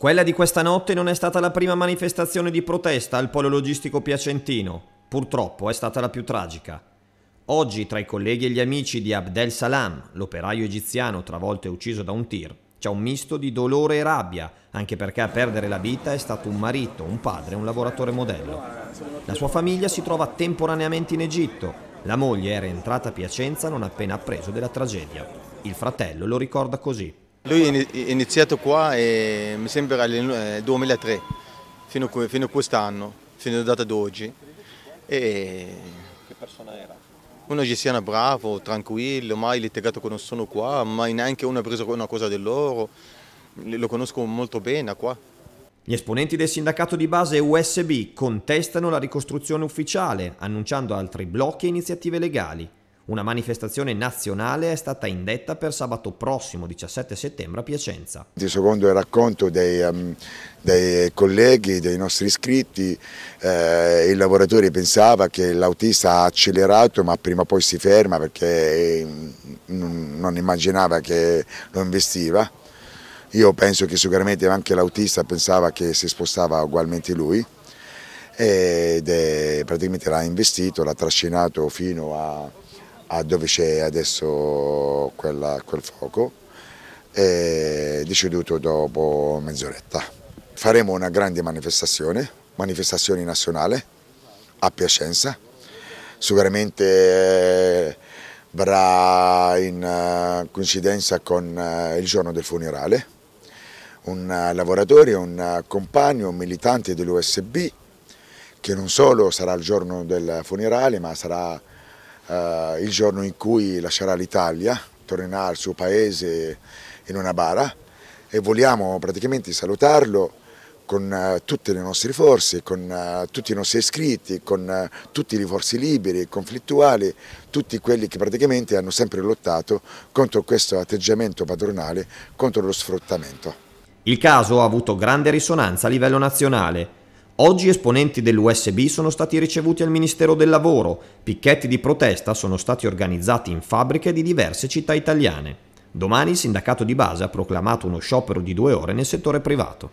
Quella di questa notte non è stata la prima manifestazione di protesta al polo logistico piacentino, purtroppo è stata la più tragica. Oggi tra i colleghi e gli amici di Abdel Salam, l'operaio egiziano travolto e ucciso da un tir, c'è un misto di dolore e rabbia, anche perché a perdere la vita è stato un marito, un padre, un lavoratore modello. La sua famiglia si trova temporaneamente in Egitto. La moglie era entrata a Piacenza non appena appreso della tragedia. Il fratello lo ricorda così. Lui è iniziato qua e mi sembra nel 2003, eh, fino a quest'anno, fino alla data d'oggi. E... Che persona era? Uno egiziano bravo, tranquillo, mai litigato con nessuno qua, mai neanche uno ha preso una cosa di loro. Lo conosco molto bene qua. Gli esponenti del sindacato di base USB contestano la ricostruzione ufficiale, annunciando altri blocchi e iniziative legali. Una manifestazione nazionale è stata indetta per sabato prossimo 17 settembre a Piacenza. Secondo il racconto dei, um, dei colleghi, dei nostri iscritti, eh, il lavoratore pensava che l'autista ha accelerato ma prima o poi si ferma perché mm, non immaginava che lo investiva. Io penso che sicuramente anche l'autista pensava che si spostava ugualmente lui ed è, praticamente l'ha investito, l'ha trascinato fino a a dove c'è adesso quella, quel fuoco e deceduto dopo mezz'oretta. Faremo una grande manifestazione, manifestazione nazionale a Piacenza, sicuramente eh, verrà in eh, coincidenza con eh, il giorno del funerale, un lavoratore, un compagno, un militante dell'USB che non solo sarà il giorno del funerale ma sarà eh, il giorno in cui lascerà l'Italia, tornerà al suo paese in una bara e vogliamo praticamente salutarlo con eh, tutte le nostre forze, con eh, tutti i nostri iscritti, con eh, tutti i forze liberi, conflittuali, tutti quelli che praticamente hanno sempre lottato contro questo atteggiamento padronale, contro lo sfruttamento. Il caso ha avuto grande risonanza a livello nazionale. Oggi esponenti dell'USB sono stati ricevuti al Ministero del Lavoro, picchetti di protesta sono stati organizzati in fabbriche di diverse città italiane. Domani il sindacato di base ha proclamato uno sciopero di due ore nel settore privato.